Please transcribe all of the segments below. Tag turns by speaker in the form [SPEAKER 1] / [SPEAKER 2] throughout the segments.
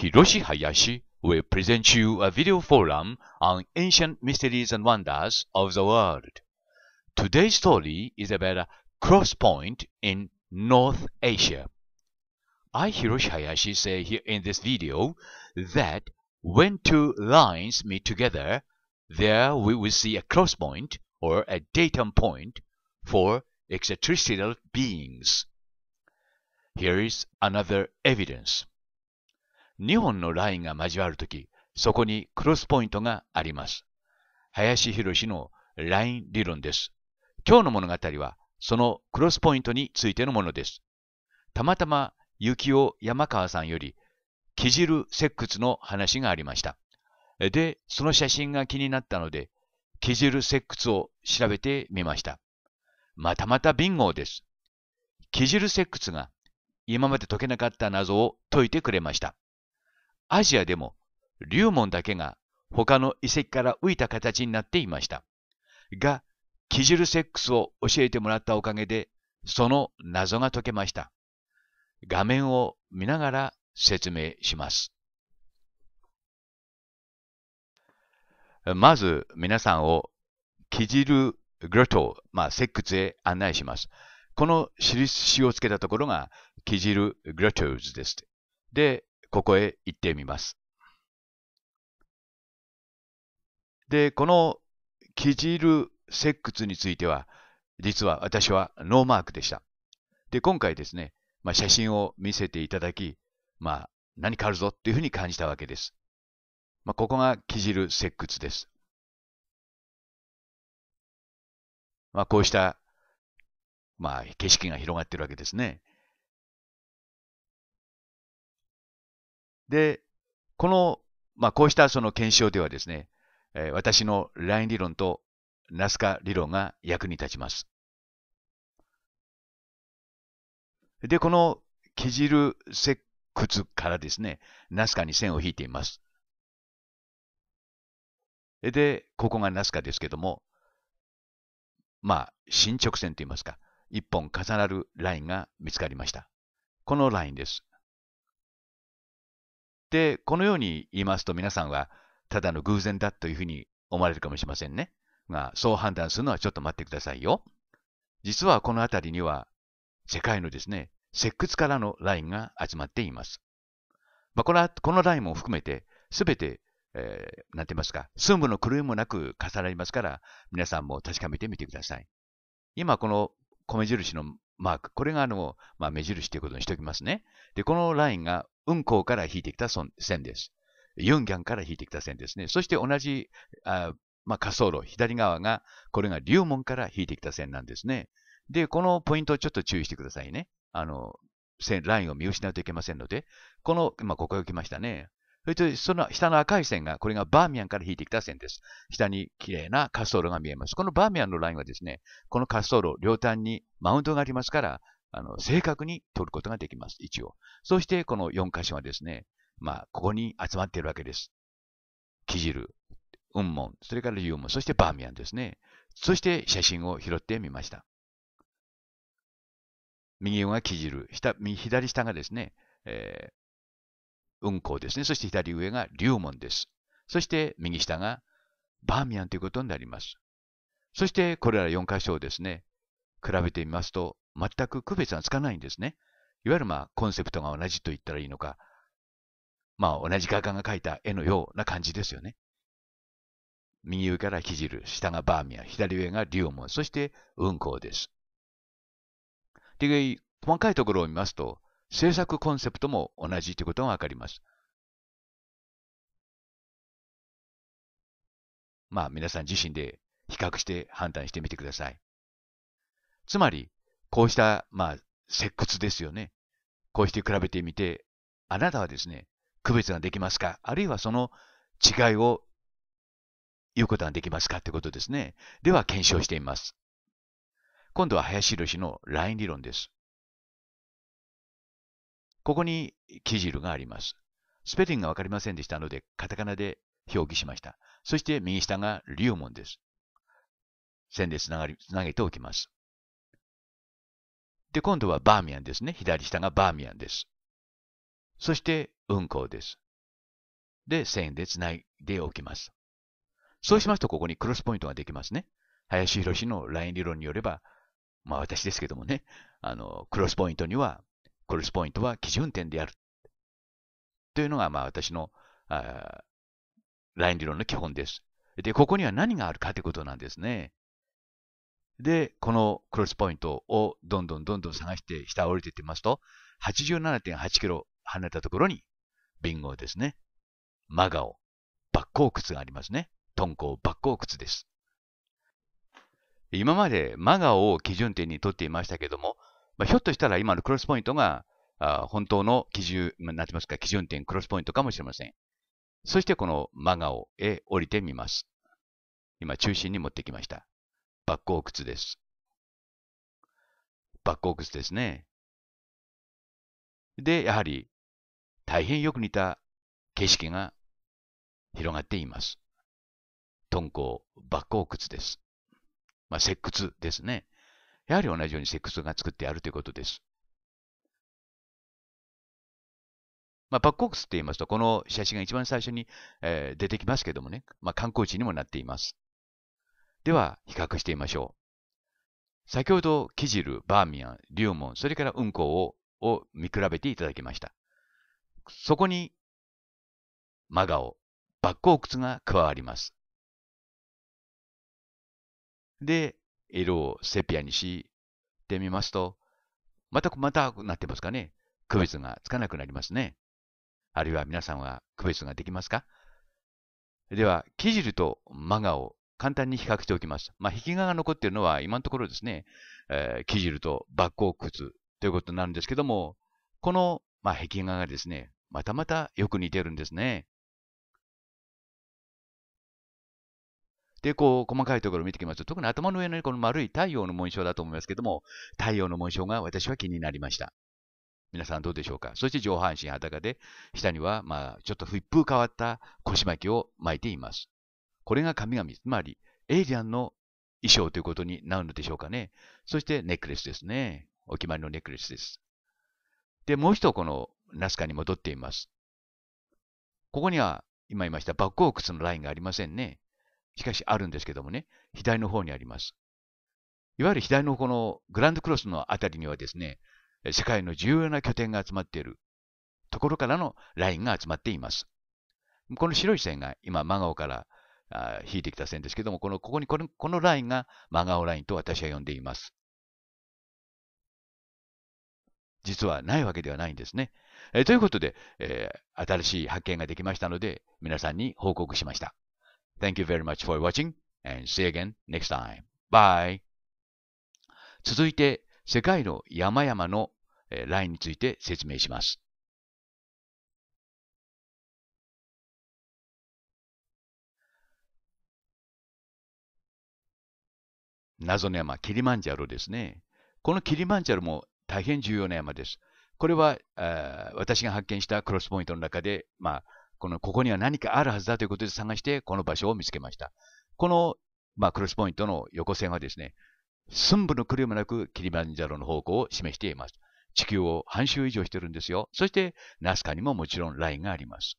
[SPEAKER 1] Hiroshi Hayashi will present you a video forum on ancient mysteries and wonders of the world. Today's story is about a cross point in North Asia. I, Hiroshi Hayashi, say here in this video that when two lines meet together, there we will see a cross point or a datum point for extraterrestrial beings. Here is another evidence. 2本のラインが交わるとき、そこにクロスポイントがあります。林博のライン理論です。今日の物語は、そのクロスポイントについてのものです。たまたま、幸雄山川さんより、木汁石窟の話がありました。で、その写真が気になったので、木汁石窟を調べてみました。またまたビンゴです。木汁石窟が今まで解けなかった謎を解いてくれました。アジアでも龍門だけが他の遺跡から浮いた形になっていました。が、キジルセックスを教えてもらったおかげで、その謎が解けました。画面を見ながら説明します。まず皆さんをキジルグロト、まあ、セックスへ案内します。この印をつけたところがキジルグロトーズです。で、ここへ行ってみます。で、このキジル石窟については、実は私はノーマークでした。で、今回ですね、まあ、写真を見せていただき、まあ、何かあるぞっていうふうに感じたわけです。まあ、ここがキジル石窟
[SPEAKER 2] です。まあ、こうした、まあ、景色が広がってるわけですね。
[SPEAKER 1] で、この、まあ、こうしたその検証ではですね、え私のライン理論とナスカ理論が役に立ちます。で、このケジル石窟からですね、ナスカに線を引いています。で、ここがナスカですけども、まあ、進直線といいますか、一本重なるラインが見つかりました。このラインです。で、このように言いますと皆さんは、ただの偶然だというふうに思われるかもしれませんね。が、そう判断するのはちょっと待ってくださいよ。実はこの辺りには、世界のですね、石窟からのラインが集まっています。まあ、このこのラインも含めて、すべて、えー、なんて言いますか、寸分の狂いもなく重なりますから、皆さんも確かめてみてください。今、この米印のマーク。これがあの、まあ、目印ということにしておきますね。で、このラインが運行から引いてきた線です。ユンギャンから引いてきた線ですね。そして同じあ、まあ、滑走路、左側が、これが龍門から引いてきた線なんですね。で、このポイントをちょっと注意してくださいね。あの、線、ラインを見失うといけませんので、この、まあ、ここへ来ましたね。そその下の赤い線が、これがバーミヤンから引いてきた線です。下に綺麗な滑走路が見えます。このバーミヤンのラインはですね、この滑走路、両端にマウントがありますから、あの、正確に取ることができます。一応。そして、この4箇所はですね、まあ、ここに集まっているわけです。キジル、ウンモン、それからリウモン、そしてバーミヤンですね。そして、写真を拾ってみました。右上がキジル、下、左下がですね、えー、運行ですね。そして左上が龍門です。そして右下がバーミヤンということになります。そしてこれら4箇所をですね、比べてみますと全く区別がつかないんですね。いわゆるまあコンセプトが同じと言ったらいいのか、まあ同じ画家が描いた絵のような感じですよね。右上から木汁、下がバーミヤン、左上が龍門、そして運行です。で、細かいところを見ますと、制作コンセプトも
[SPEAKER 2] 同じということがわかります。
[SPEAKER 1] まあ皆さん自身で比較して判断してみてください。つまり、こうした、まあ、石窟ですよね。こうして比べてみて、あなたはですね、区別ができますかあるいはその違いを言うことができますかってことですね。では検証してみます。今度は林博のライン理論です。ここに生ジルがあります。スペリングがわかりませんでしたので、カタカナで表記しました。そして右下がリュウモンです。線でつながりつなげておきます。で、今度はバーミヤンですね。左下がバーミヤンです。そして、運行です。で、線でつないでおきます。そうしますと、ここにクロスポイントができますね。林博士のライン理論によれば、まあ私ですけどもね、あの、クロスポイントにはクロスポイントは基準点である。というのが、まあ、私のあライン理論の基本です。で、ここには何があるかということなんですね。で、このクロスポイントをどんどんどんどん探して下降りていってますと、87.8キロ離れたところに、ビンゴですね。マガオ、バッコウがありますね。トンコウ、バッコウです。今までマガオを基準点にとっていましたけども、まあ、ひょっとしたら今のクロスポイントが、あ本当の基準、まなんて言いますか、基準点、クロスポイントかもしれません。そしてこの真顔へ降りてみます。今、中心に持ってきました。バッコー靴です。
[SPEAKER 2] バッコー靴ですね。で、やはり、
[SPEAKER 1] 大変よく似た景色が広がっています。トンコ、バッコー靴です。まあ、石窟ですね。やはり同じようにセックスが作ってあるということです。まあ、パッコックスって言いますと、この写真が一番最初に、えー、出てきますけどもね、まあ、観光地にもなっています。では、比較してみましょう。先ほど、キジル、バーミヤン、リュウモン、それからウンコをを見比べていただきました。そこに、マガオ、バッコークスが加わります。
[SPEAKER 2] で、色をセピアにし
[SPEAKER 1] てみますと、また、またなってますかね。区別がつかなくなりますね。あるいは皆さんは区別ができますかでは、木汁とマガを簡単に比較しておきます。まあ、壁画が残っているのは今のところですね、えー、木汁とバッコ靴ということなんですけども、この、まあ、壁画がですね、またまたよく似てるんですね。で、こう、細かいところを見てきますと、特に頭の上のこの丸い太陽の紋章だと思いますけども、太陽の紋章が私は気になりました。皆さんどうでしょうかそして上半身裸で、下には、まあ、ちょっと一風変わった腰巻きを巻いています。これが神々、つまり、エイリアンの衣装ということになるのでしょうかね。そして、ネックレスですね。お決まりのネックレスです。で、もう一度このナスカに戻っています。ここには、今言いました、バックオークスのラインがありませんね。しかしあるんですけどもね、左の方にあります。いわゆる左のこのグランドクロスのあたりにはですね、世界の重要な拠点が集まっているところからのラインが集まっています。この白い線が今、真顔から引いてきた線ですけども、このここにこのこのラインが真顔ラインと私は呼んでいます。実はないわけではないんですね。えということで、えー、新しい発見ができましたので、皆さんに報告しました。Thank you very much for watching and see you again next time. Bye! 続いて、世界の山々のラインについて説明します。謎の山、キリマンジャロですね。このキリマンジャロも大変重要な山です。これは、私が発見したクロスポイントの中で、まあ、この、ここには何かあるはずだということで探して、この場所を見つけました。この、まあ、クロスポイントの横線はですね、寸分の狂いもなくキリマンジャロの方向を示しています。地球を半周以上してるんですよ。そして、ナスカにももちろんラインがあります。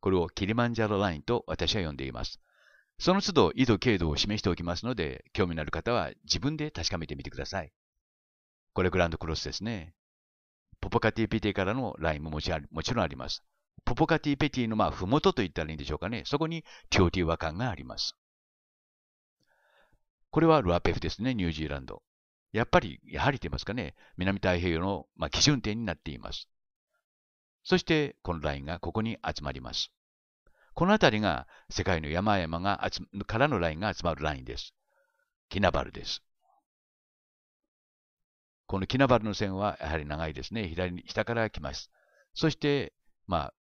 [SPEAKER 1] これをキリマンジャロラインと私は呼んでいます。その都度、緯度、経度を示しておきますので、興味のある方は自分で確かめてみてください。これグランドクロスですね。ポポカティピテからのラインももちろんあります。ポポカティペティのまあ、ふもとと言ったらいいんでしょうかね。そこにティオティワカンがあります。これはルアペフですね、ニュージーランド。やっぱり、やはりと言いますかね、南太平洋の、まあ、基準点になっています。そして、このラインがここに集まります。この辺りが世界の山々が集からのラインが集まるラインです。キナバルです。このキナバルの線はやはり長いですね。左に下から来ます。そして、まあ、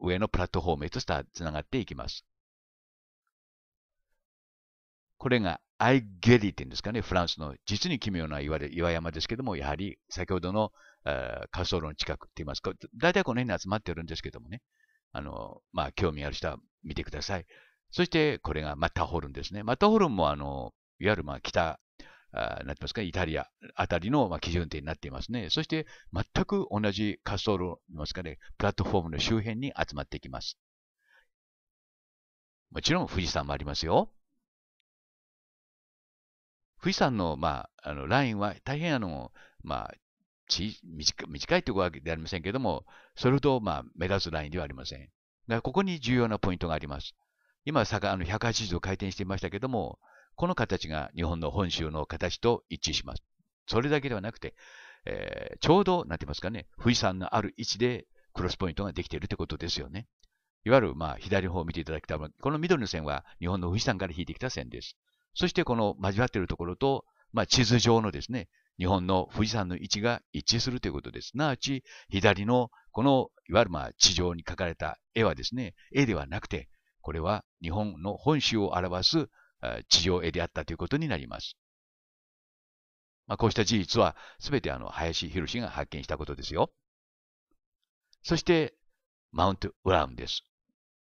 [SPEAKER 1] 上のプラットフォームへとつながっていきます。これが I get it っていうんですかね、フランスの実に奇妙な岩で岩山ですけども、やはり先ほどの、え滑走路の近くって言いますか、大体この辺に集まっているんですけどもね、あの、まあ、興味ある人は見てください。そして、これがマッターホルンですね。マッターホルンも、あの、いわゆる、まあ、北あなってますか、イタリアあたりの、ま基準点になっていますね。そして、全く同じ滑走路、ますかね、プラットフォームの周辺に集まってきます。もちろん富士山もありますよ。富士山の,、まあ、あのラインは大変あの、まあ、ち短短いというわけではありませんけれども、それほど、まあ、目立つラインではありません。だからここに重要なポイントがあります。今、の180度回転していましたけれども、この形が日本の本州の形と一致します。それだけではなくて、えー、ちょうど、なんて言いますかね、富士山のある位置でクロスポイントができているということですよね。いわゆる、まあ、左の方を見ていただきたいこの緑の線は日本の富士山から引いてきた線です。そしてこの交わっているところと、まあ、地図上のですね、日本の富士山の位置が一致するということです。すなわち、左のこの、いわゆるまあ地上に描かれた絵はですね、絵ではなくて、これは日本の本州を表す地上絵であったということになります。まあ、こうした事実は全てあの林博が発見したことですよ。そして、マウント・ウラウンです。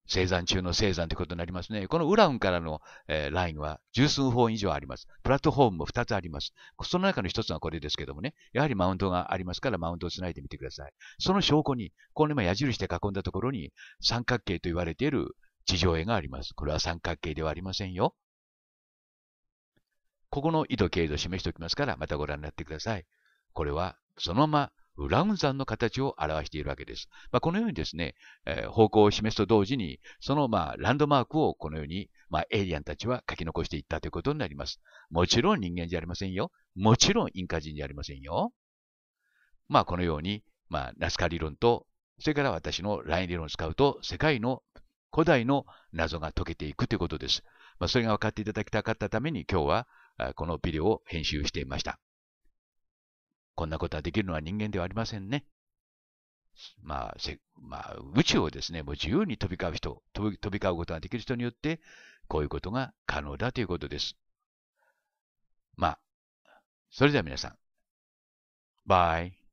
[SPEAKER 1] 生産中の生産ということになりますね。このウラウンからの、えー、ラインは十数本以上あります。プラットフォームも2つあります。その中の1つがこれですけどもね、やはりマウントがありますからマウントをつないでみてください。その証拠に、この今矢印で囲んだところに三角形と言われている地上絵があります。これは三角形ではありませんよ。ここの緯度経度を示しておきますから、またご覧になってください。これは、そのまま、ラウン山の形を表しているわけです。まあ、このようにですね、えー、方向を示すと同時に、そのまあランドマークをこのように、まあ、エイリアンたちは書き残していったということになります。もちろん人間じゃありませんよ。もちろんインカ人じゃありませんよ。まあ、このように、まあ、ナスカ理論と、それから私のライン理論を使うと、世界の古代の謎が解けていくということです。まあ、それが分かっていただきたかったために、今日はこのビデオを編集していました。こんなことはできるのは人間ではありませんね。まあ、まあ、宇宙をですね、もう自由に飛び交う人飛び、飛び交うことができる人によって、こういうことが可能だということです。まあ、
[SPEAKER 2] それでは皆さん、バイ。